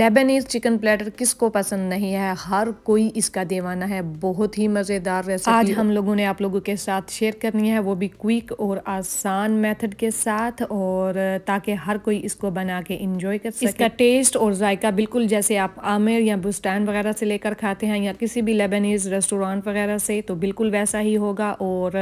Leibniz chicken platter किसको पसंद नहीं है हर कोई इसका दीवाना है बहुत ही मज़ेदार रेसिपी आज हम लोगों ने आप लोगों के साथ शेयर करनी है वो भी क्विक और आसान मेथड के साथ और ताकि हर कोई इसको बना के इंजॉय कर सके इसका टेस्ट और जायका बिल्कुल जैसे आप आमिर या बुस्टैन वगैरह से लेकर खाते हैं या किसी भी लेबनीज़ रेस्टोरेंट वगैरह से तो बिल्कुल वैसा ही होगा और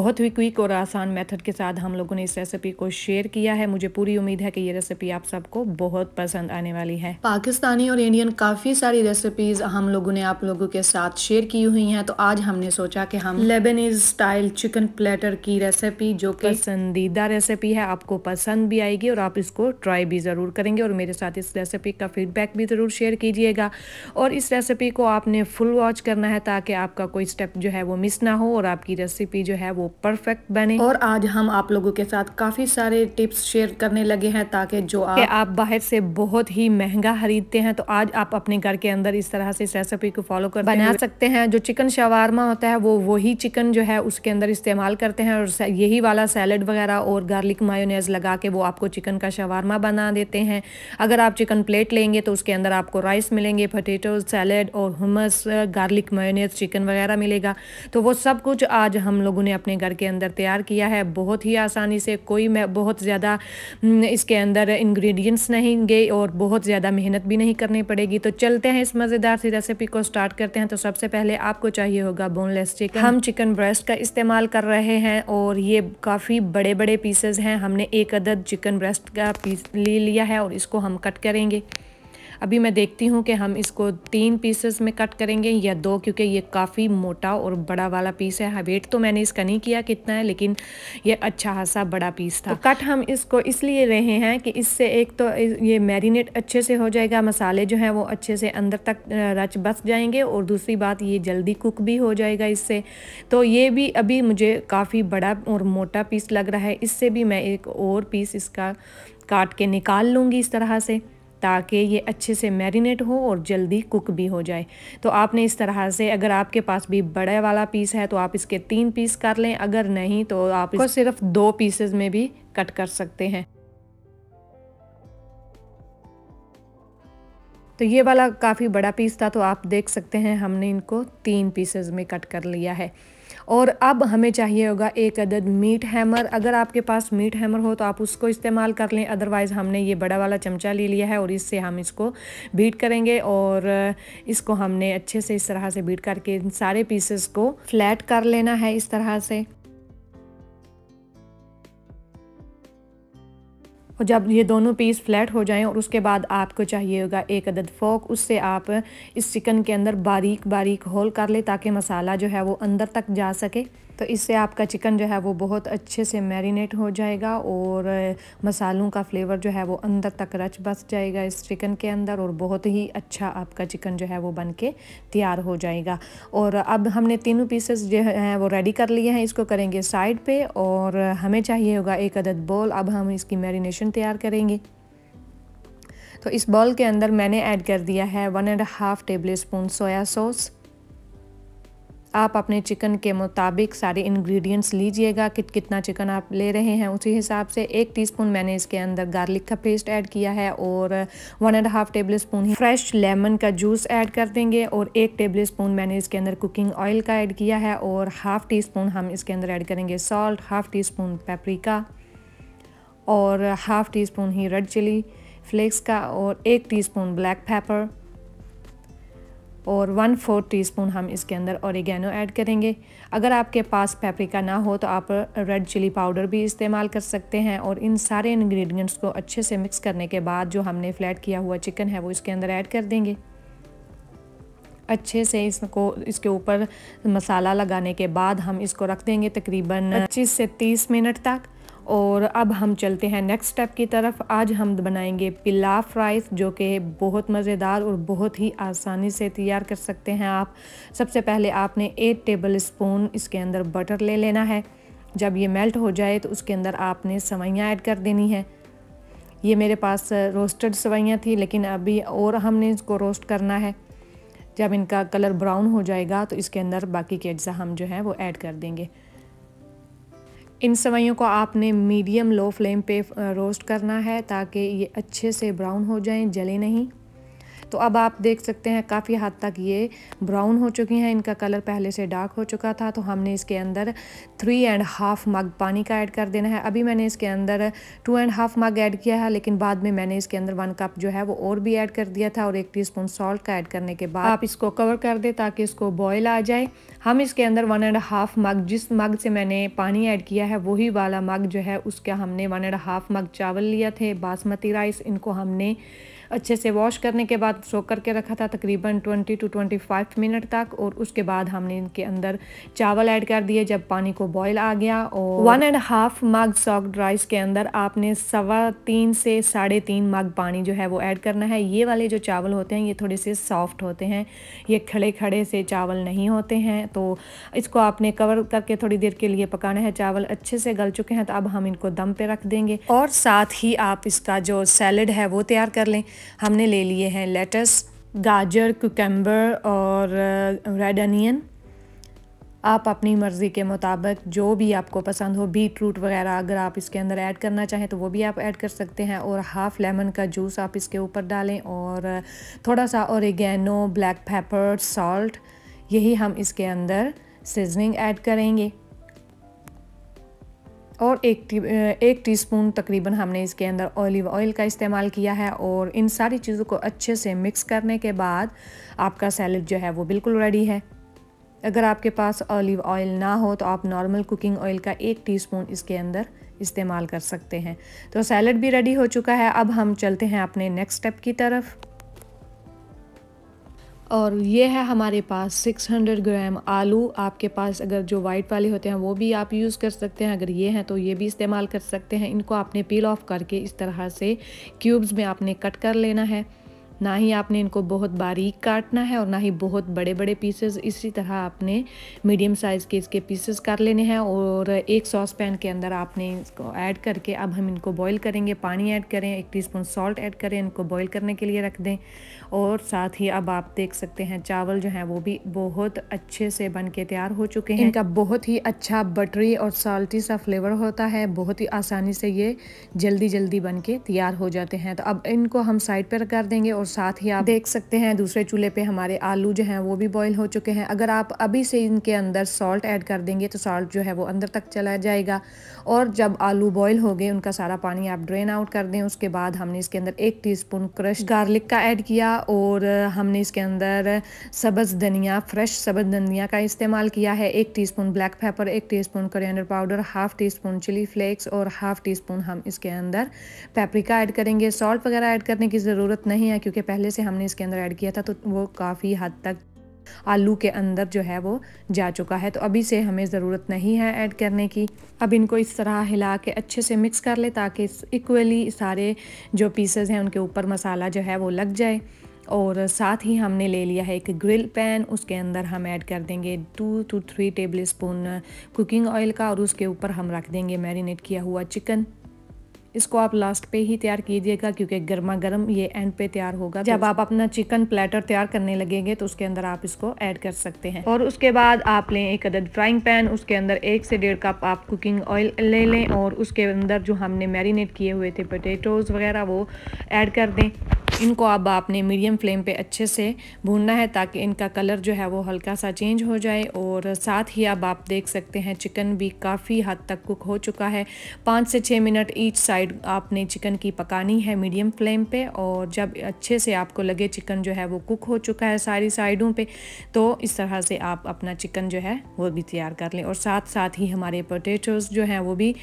बहुत ही क्विक और आसान मेथड के साथ हम लोगों ने इस रेसिपी को शेयर किया है मुझे पूरी उम्मीद है कि ये रेसिपी आप सबको बहुत पसंद आने वाली है पाकिस्तानी और इंडियन काफ़ी सारी रेसिपीज़ हम लोगों ने आप लोगों के साथ शेयर की हुई हैं तो आज हमने सोचा कि हम लेबनीज स्टाइल चिकन प्लेटर की रेसिपी जो कि पसंदीदा रेसिपी है आपको पसंद भी आएगी और आप इसको ट्राई भी ज़रूर करेंगे और मेरे साथ इस रेसिपी का फीडबैक भी ज़रूर शेयर कीजिएगा और इस रेसिपी को आपने फुल वॉच करना है ताकि आपका कोई स्टेप जो है वो मिस ना हो और आपकी रेसिपी जो है वो परफेक्ट बने और आज हम आप लोगों के साथ काफ़ी सारे टिप्स शेयर करने लगे हैं ताकि जो आप, आप बाहर से बहुत ही महंगे महंगा खरीदते हैं तो आज आप अपने घर के अंदर इस तरह से इस रेसिपी को फॉलो कर बना सकते हैं जो चिकन शवारमा होता है वो वही चिकन जो है उसके अंदर इस्तेमाल करते हैं और यही वाला सैलड वगैरह और गार्लिक मायोनेस लगा के वो आपको चिकन का शवारमा बना देते हैं अगर आप चिकन प्लेट लेंगे तो उसके अंदर आपको राइस मिलेंगे पोटेटो सैलड और हमस गार्लिक मायोनेस चिकन वगैरह मिलेगा तो वो सब कुछ आज हम लोगों ने अपने घर के अंदर तैयार किया है बहुत ही आसानी से कोई बहुत ज़्यादा हम्म, इसके अंदर इंग्रेडिएंट्स नहीं गए और बहुत ज़्यादा मेहनत भी नहीं करनी पड़ेगी तो चलते हैं इस मज़ेदार सी रेसिपी को स्टार्ट करते हैं तो सबसे पहले आपको चाहिए होगा बोनलेस चिकन हम चिकन ब्रेस्ट का इस्तेमाल कर रहे हैं और ये काफ़ी बड़े बड़े पीसेज हैं हमने एक अदद चिकन ब्रेस्ट का पीस ले लिया है और इसको हम कट करेंगे अभी मैं देखती हूँ कि हम इसको तीन पीसेस में कट करेंगे या दो क्योंकि ये काफ़ी मोटा और बड़ा वाला पीस है वेट हाँ, तो मैंने इसका नहीं किया कितना है लेकिन ये अच्छा खासा बड़ा पीस था तो कट हम इसको इसलिए रहे हैं कि इससे एक तो ये मैरिनेट अच्छे से हो जाएगा मसाले जो हैं वो अच्छे से अंदर तक रच बस जाएंगे और दूसरी बात ये जल्दी कुक भी हो जाएगा इससे तो ये भी अभी मुझे काफ़ी बड़ा और मोटा पीस लग रहा है इससे भी मैं एक और पीस इसका काट के निकाल लूँगी इस तरह से ताकि ये अच्छे से मैरिनेट हो और जल्दी कुक भी हो जाए तो आपने इस तरह से अगर आपके पास भी बड़े वाला पीस है तो आप इसके तीन पीस कर लें अगर नहीं तो आप इसको सिर्फ दो पीसेस में भी कट कर सकते हैं तो ये वाला काफ़ी बड़ा पीस था तो आप देख सकते हैं हमने इनको तीन पीसेस में कट कर लिया है और अब हमें चाहिए होगा एक अदद मीट हैमर अगर आपके पास मीट हैमर हो तो आप उसको इस्तेमाल कर लें अदरवाइज़ हमने ये बड़ा वाला चमचा ले लिया है और इससे हम इसको बीट करेंगे और इसको हमने अच्छे से इस तरह से बीट करके इन सारे पीसेस को फ्लैट कर लेना है इस तरह से जब ये दोनों पीस फ्लैट हो जाएं और उसके बाद आपको चाहिए होगा एक अदद फोक उससे आप इस चिकन के अंदर बारीक बारीक होल कर लें ताकि मसाला जो है वो अंदर तक जा सके तो इससे आपका चिकन जो है वो बहुत अच्छे से मैरिनेट हो जाएगा और मसालों का फ्लेवर जो है वो अंदर तक रच बस जाएगा इस चिकन के अंदर और बहुत ही अच्छा आपका चिकन जो है वो बन के तैयार हो जाएगा और अब हमने तीनों पीसेस जो हैं वो रेडी कर लिए हैं इसको करेंगे साइड पे और हमें चाहिए होगा एक अदद बॉल अब हम इसकी मैरिनेशन तैयार करेंगे तो इस बॉल के अंदर मैंने ऐड कर दिया है one and half tablespoon soya sauce आप अपने चिकन के मुताबिक सारे इंग्रेडिएंट्स लीजिएगा कि कितना चिकन आप ले रहे हैं उसी हिसाब से एक टीस्पून मैंने इसके अंदर गार्लिक का पेस्ट ऐड किया है और one and half tablespoon fresh lemon का जूस ऐड कर देंगे और एक टेबल स्पून मैंने इसके अंदर कुकिंग ऑयल का ऐड किया है और हाफ़ टी स्पून हम इसके अंदर ऐड करेंगे salt half teaspoon paprika और हाफ़ टी स्पून ही रेड चिली फ्लेक्स का और एक स्पून ब्लैक पेपर और वन फोर्थ टीस्पून हम इसके अंदर औरिगेनो ऐड करेंगे अगर आपके पास पेपरिका ना हो तो आप रेड चिली पाउडर भी इस्तेमाल कर सकते हैं और इन सारे इंग्रेडिएंट्स को अच्छे से मिक्स करने के बाद जो हमने फ्लैट किया हुआ चिकन है वो इसके अंदर ऐड कर देंगे अच्छे से इसको इसके ऊपर मसाला लगाने के बाद हम इसको रख देंगे तकरीबन पच्चीस से तीस मिनट तक और अब हम चलते हैं नेक्स्ट स्टेप की तरफ आज हम बनाएंगे पिलाफ राइस जो कि बहुत मज़ेदार और बहुत ही आसानी से तैयार कर सकते हैं आप सबसे पहले आपने एक टेबल स्पून इसके अंदर बटर ले लेना है जब ये मेल्ट हो जाए तो उसके अंदर आपने सवैयाँ ऐड कर देनी है ये मेरे पास रोस्टेड सवैयाँ थी लेकिन अभी और हमने इसको रोस्ट करना है जब इनका कलर ब्राउन हो जाएगा तो इसके अंदर बाकी के अज्जा हम जो है वो ऐड कर देंगे इन सेवैयों को आपने मीडियम लो फ्लेम पे रोस्ट करना है ताकि ये अच्छे से ब्राउन हो जाएं जले नहीं तो अब आप देख सकते हैं काफ़ी हद तक ये ब्राउन हो चुकी हैं इनका कलर पहले से डार्क हो चुका था तो हमने इसके अंदर थ्री एंड हाफ़ मग पानी का ऐड कर देना है अभी मैंने इसके अंदर two and half mug add किया है लेकिन बाद में मैंने इसके अंदर वन कप जो है वो और भी ऐड कर दिया था और एक टी सॉल्ट का ऐड करने के बाद आप इसको कवर कर दें ताकि इसको बॉयल आ जाए हम इसके अंदर वन एंड हाफ़ मग जिस मग से मैंने पानी ऐड किया है वही वाला मग जो है उसका हमने वन एंड हाफ़ मग चावल लिया थे बासमती राइस इनको हमने अच्छे से वॉश करने के बाद सो करके रखा था तकरीबन 20 टू 25 मिनट तक और उसके बाद हमने इनके अंदर चावल ऐड कर दिए जब पानी को बॉईल आ गया और one and half mug soaked rice के अंदर आपने सवा तीन से साढ़े तीन मग पानी जो है वो ऐड करना है ये वाले जो चावल होते हैं ये थोड़े से सॉफ्ट होते हैं ये खड़े खड़े से चावल नहीं होते हैं तो इसको आपने कवर करके थोड़ी देर के लिए पकाना है चावल अच्छे से गल चुके हैं तो अब हम इनको दम पे रख देंगे और साथ ही आप इसका जो सैलड है वो तैयार कर लें हमने ले लिए हैं लेटस गाजर कुकम्बर और रेड uh, अनियन आप अपनी मर्ज़ी के मुताबिक जो भी आपको पसंद हो बीट रूट वगैरह अगर आप इसके अंदर ऐड करना चाहें तो वो भी आप ऐड कर सकते हैं और हाफ़ लेमन का जूस आप इसके ऊपर डालें और uh, थोड़ा सा और ब्लैक पेपर सॉल्ट यही हम इसके अंदर सीजनिंग ऐड करेंगे और एक टी एक टीस्पून तकरीबन हमने इसके अंदर ऑलिव ऑयल का इस्तेमाल किया है और इन सारी चीज़ों को अच्छे से मिक्स करने के बाद आपका सैलड जो है वो बिल्कुल रेडी है अगर आपके पास ऑलिव ऑयल ना हो तो आप नॉर्मल कुकिंग ऑयल का एक टीस्पून इसके अंदर इस्तेमाल कर सकते हैं तो सैलड भी रेडी हो चुका है अब हम चलते हैं अपने नेक्स्ट स्टेप की तरफ और ये है हमारे पास 600 ग्राम आलू आपके पास अगर जो वाइट वाले होते हैं वो भी आप यूज़ कर सकते हैं अगर ये हैं तो ये भी इस्तेमाल कर सकते हैं इनको आपने पील ऑफ करके इस तरह से क्यूब्स में आपने कट कर लेना है ना ही आपने इनको बहुत बारीक काटना है और ना ही बहुत बड़े बड़े पीसेस इसी तरह आपने मीडियम साइज़ के इसके पीसेस कर लेने हैं और एक सॉस पैन के अंदर आपने इसको ऐड करके अब हम इनको बॉईल करेंगे पानी ऐड करें एक टीस्पून सॉल्ट ऐड करें इनको बॉईल करने के लिए रख दें और साथ ही अब आप देख सकते हैं चावल जो हैं वो भी बहुत अच्छे से बन के तैयार हो चुके हैं इनका बहुत ही अच्छा बटरी और साल्टी सा फ्लेवर होता है बहुत ही आसानी से ये जल्दी जल्दी बन के तैयार हो जाते हैं तो अब इनको हम साइड पर कर देंगे और साथ ही आप देख सकते हैं दूसरे चूल्हे पे हमारे आलू जो हैं वो भी बॉयल हो चुके हैं अगर आप अभी से इनके अंदर सॉल्ट ऐड कर देंगे तो सॉल्ट जो है वो अंदर तक चला जाएगा और जब आलू बॉयल हो गए उनका सारा पानी आप ड्रेन आउट कर दें उसके बाद हमने इसके अंदर एक स्पून क्रश गार्लिक का ऐड किया और हमने इसके अंदर सब्ज़ धनिया फ्रेश सब्ज़ धनिया का इस्तेमाल किया है एक टी ब्लैक पेपर एक teaspoon powder half teaspoon chili flakes और हाफ़ टी स्पून हम इसके अंदर पेपरिका ऐड करेंगे सॉल्ट वगैरह ऐड करने की ज़रूरत नहीं है क्योंकि के पहले से हमने इसके अंदर ऐड किया था तो वो काफ़ी हद तक आलू के अंदर जो है वो जा चुका है तो अभी से हमें ज़रूरत नहीं है ऐड करने की अब इनको इस तरह हिला के अच्छे से मिक्स कर ले ताकि इक्वली सारे जो पीसेज हैं उनके ऊपर मसाला जो है वो लग जाए और साथ ही हमने ले लिया है एक ग्रिल पैन उसके अंदर हम ऐड कर देंगे two two three tablespoon cooking oil का और उसके ऊपर हम रख देंगे मैरिनेट किया हुआ चिकन इसको आप लास्ट पे ही तैयार कीजिएगा क्योंकि गर्मा गर्म ये एंड पे तैयार होगा जब आप अपना चिकन प्लेटर तैयार करने लगेंगे तो उसके अंदर आप इसको ऐड कर सकते हैं और उसके बाद आप लें एक अदद फ्राइंग पैन उसके अंदर एक से डेढ़ कप आप कुकिंग ऑयल ले लें और उसके अंदर जो हमने मैरिनेट किए हुए थे पोटेटोज़ वगैरह वो ऐड कर दें इनको अब आपने मीडियम फ्लेम पे अच्छे से भूनना है ताकि इनका कलर जो है वो हल्का सा चेंज हो जाए और साथ ही अब आप देख सकते हैं चिकन भी काफ़ी हद तक कुक हो चुका है पाँच से छः मिनट ईच साइड आपने चिकन की पकानी है मीडियम फ्लेम पे और जब अच्छे से आपको लगे चिकन जो है वो कुक हो चुका है सारी साइडों पर तो इस तरह से आप अपना चिकन जो है वो भी तैयार कर लें और साथ साथ ही हमारे पोटेटोज़ जो हैं वो भी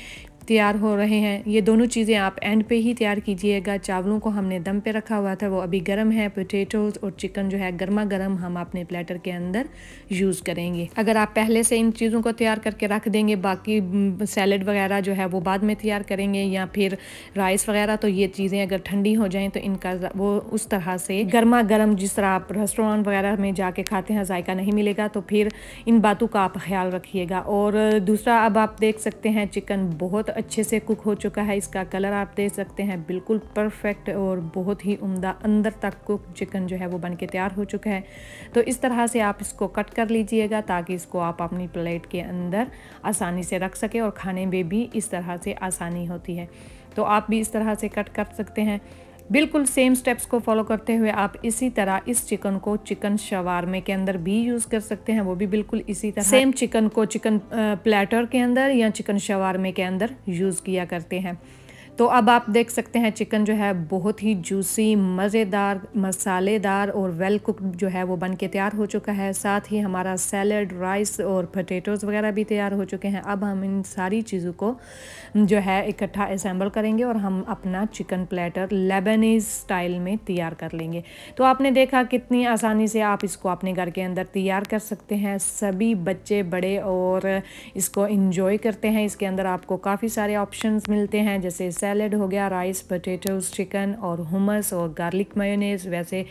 तैयार हो रहे हैं ये दोनों चीज़ें आप एंड पे ही तैयार कीजिएगा चावलों को हमने दम पे रखा हुआ था वो अभी गर्म है पोटेटोज और चिकन जो है गर्मा गर्म हम अपने प्लेटर के अंदर यूज़ करेंगे अगर आप पहले से इन चीज़ों को तैयार करके रख देंगे बाकी सैलड वगैरह जो है वो बाद में तैयार करेंगे या फिर राइस वगैरह तो ये चीज़ें अगर ठंडी हो जाएँ तो इनका वो उस तरह से गर्मा गर्म जिस तरह आप रेस्टोरेंट वगैरह में जाके खाते हैं जायका नहीं मिलेगा तो फिर इन बातों का आप ख्याल रखिएगा और दूसरा अब आप देख सकते हैं चिकन बहुत अच्छे से कुक हो चुका है इसका कलर आप देख सकते हैं बिल्कुल परफेक्ट और बहुत ही उम्दा अंदर तक कुक चिकन जो है वो बन के तैयार हो चुका है तो इस तरह से आप इसको कट कर लीजिएगा ताकि इसको आप अपनी प्लेट के अंदर आसानी से रख सकें और खाने में भी इस तरह से आसानी होती है तो आप भी इस तरह से कट कर सकते हैं बिल्कुल सेम स्टेप्स को फॉलो करते हुए आप इसी तरह इस चिकन को चिकन शवारमे के अंदर भी यूज़ कर सकते हैं वो भी बिल्कुल इसी तरह सेम चिकन को चिकन प्लेटर के अंदर या चिकन शवारमे के अंदर यूज़ किया करते हैं तो अब आप देख सकते हैं चिकन जो है बहुत ही जूसी मज़ेदार मसालेदार और वेल कुकड जो है वो बन के तैयार हो चुका है साथ ही हमारा सैलड राइस और पटेटोज़ वगैरह भी तैयार हो चुके हैं अब हम इन सारी चीज़ों को जो है इकट्ठा असम्बल करेंगे और हम अपना चिकन प्लेटर लेबनीज़ स्टाइल में तैयार कर लेंगे तो आपने देखा कितनी आसानी से आप इसको अपने घर के अंदर तैयार कर सकते हैं सभी बच्चे बड़े और इसको इन्जॉय करते हैं इसके अंदर आपको काफ़ी सारे ऑप्शन मिलते हैं जैसे सैलड हो गया राइस पटेटोज चिकन और हुमस और गार्लिक मायोनेज वैसे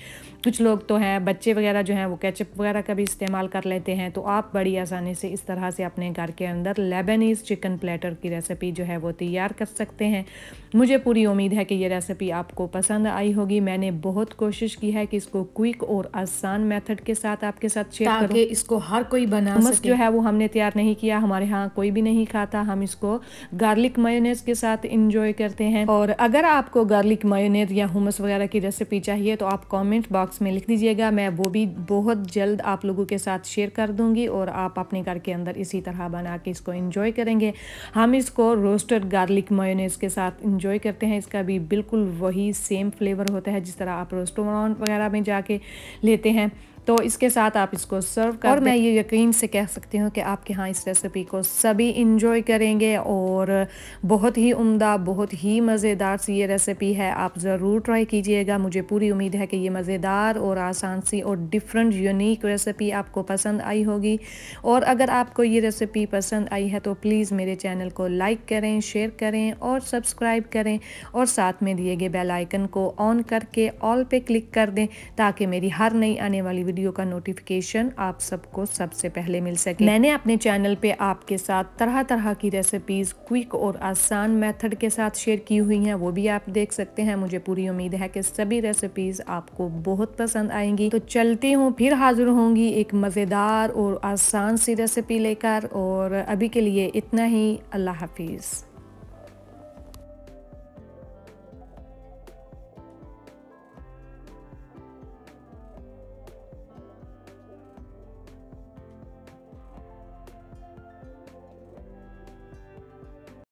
कुछ लोग तो हैं बच्चे वगैरह जो हैं वो कैचअप वगैरह का भी इस्तेमाल कर लेते हैं तो आप बड़ी आसानी से इस तरह से अपने घर के अंदर लेबनीज़ चिकन प्लेटर की रेसिपी जो है वो तैयार कर सकते हैं मुझे पूरी उम्मीद है कि ये रेसिपी आपको पसंद आई होगी मैंने बहुत कोशिश की है कि इसको क्विक और आसान मेथड के साथ आपके साथ शेयर करूं इसको हर कोई बना हुमस सके जो है वो हमने तैयार नहीं किया हमारे यहाँ कोई भी नहीं खाता हम इसको गार्लिक मायोनेज के साथ इंजॉय करते हैं और अगर आपको गार्लिक मायोनेज या हुमस वगैरह की रेसिपी चाहिए तो आप कमेंट बॉक्स में लिख दीजिएगा मैं वो भी बहुत जल्द आप लोगों के साथ शेयर कर दूंगी और आप अपने घर के अंदर इसी तरह बना के इसको इन्जॉय करेंगे हम इसको रोस्टेड गार्लिक मायोनेज के साथ इन्जॉय करते हैं इसका भी बिल्कुल वही सेम फ्लेवर होता है जिस तरह आप रेस्टोरेंट वगैरह में जाके लेते हैं तो इसके साथ आप इसको सर्व कर और मैं ये यकीन से कह सकती हूँ कि आपके यहाँ इस रेसिपी को सभी इंजॉय करेंगे और बहुत ही उम्दा बहुत ही मज़ेदार सी ये रेसिपी है आप ज़रूर ट्राई कीजिएगा मुझे पूरी उम्मीद है कि ये मज़ेदार और आसान सी और डिफरेंट यूनिक रेसिपी आपको पसंद आई होगी और अगर आपको ये रेसिपी पसंद आई है तो प्लीज़ मेरे चैनल को लाइक करें शेयर करें और सब्सक्राइब करें और साथ में दिए गए बेलाइकन को ऑन करके ऑल पे क्लिक कर दें ताकि मेरी हर नई आने वाली वीडियो वीडियो का नोटिफिकेशन आप सबको सबसे पहले मिल सके मैंने अपने चैनल पे आपके साथ तरह तरह की रेसिपीज़ क्विक और आसान मेथड के साथ शेयर की हुई हैं वो भी आप देख सकते हैं मुझे पूरी उम्मीद है कि सभी रेसिपीज़ आपको बहुत पसंद आएंगी तो चलती हूँ फिर हाजिर होंगी एक मज़ेदार और आसान सी रेसिपी लेकर और अभी के लिए इतना ही अल्लाह हाफिज़